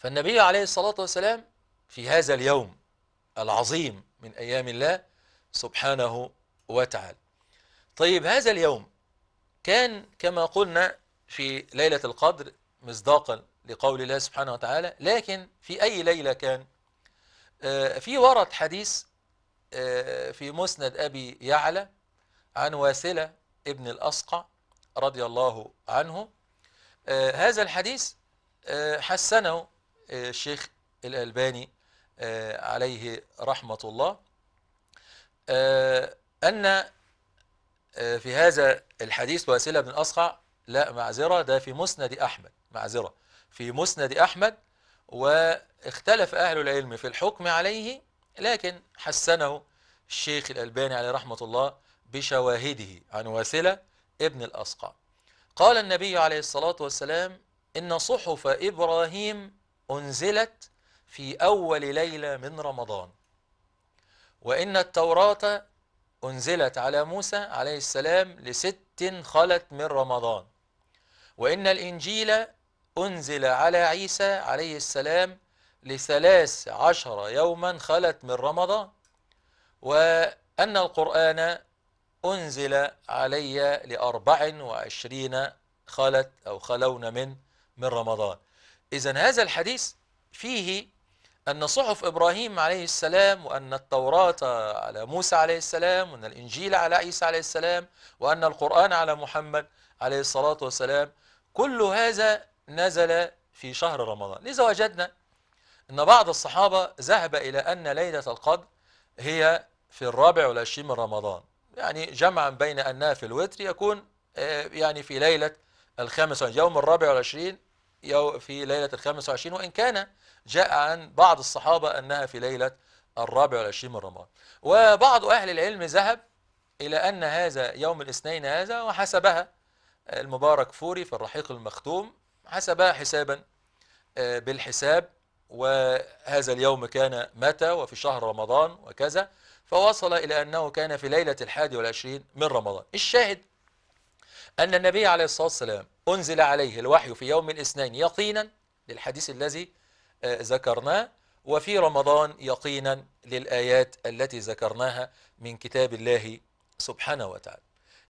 فالنبي عليه الصلاة والسلام في هذا اليوم العظيم من أيام الله سبحانه وتعالى طيب هذا اليوم كان كما قلنا في ليلة القدر مصداقا لقول الله سبحانه وتعالى لكن في أي ليلة كان آه، في ورد حديث آه، في مسند أبي يعلى عن واسلة ابن الأسقع رضي الله عنه آه، هذا الحديث حسنه الشيخ الألباني آه، عليه رحمة الله آه، أن آه، في هذا الحديث واسلة بن أصقع لا معذرة ده في مسند أحمد معذرة في مسند أحمد واختلف أهل العلم في الحكم عليه لكن حسنه الشيخ الألباني عليه رحمة الله بشواهده عن واسلة ابن الأصقع قال النبي عليه الصلاة والسلام إن صحف إبراهيم أنزلت في أول ليلة من رمضان وإن التوراة أنزلت على موسى عليه السلام لست خلت من رمضان وإن الإنجيل أنزل على عيسى عليه السلام لثلاث عشر يوما خلت من رمضان وأن القرآن أنزل علي لأربع وعشرين خلت أو خلون من من رمضان إذا هذا الحديث فيه أن صحف إبراهيم عليه السلام وأن التوراة على موسى عليه السلام وأن الإنجيل على عيسى عليه السلام وأن القرآن على محمد عليه الصلاة والسلام كل هذا نزل في شهر رمضان لذا وجدنا أن بعض الصحابة ذهب إلى أن ليلة القدر هي في الرابع والعشرين من رمضان يعني جمعا بين أنها في الوتر يكون آه، يعني في ليلة الخامس يوم الرابع والعشرين في ليلة الخامس وعشرين وإن كان جاء عن بعض الصحابة أنها في ليلة الرابع والعشرين من رمضان وبعض أهل العلم ذهب إلى أن هذا يوم الاثنين هذا وحسبها المبارك فوري في الرحيق المختوم حسبها حسابا آه، بالحساب وهذا اليوم كان متى وفي شهر رمضان وكذا فوصل إلى أنه كان في ليلة الحادي والعشرين من رمضان الشاهد أن النبي عليه الصلاة والسلام أنزل عليه الوحي في يوم الاثنين يقينا للحديث الذي آه، ذكرناه وفي رمضان يقينا للآيات التي ذكرناها من كتاب الله سبحانه وتعالى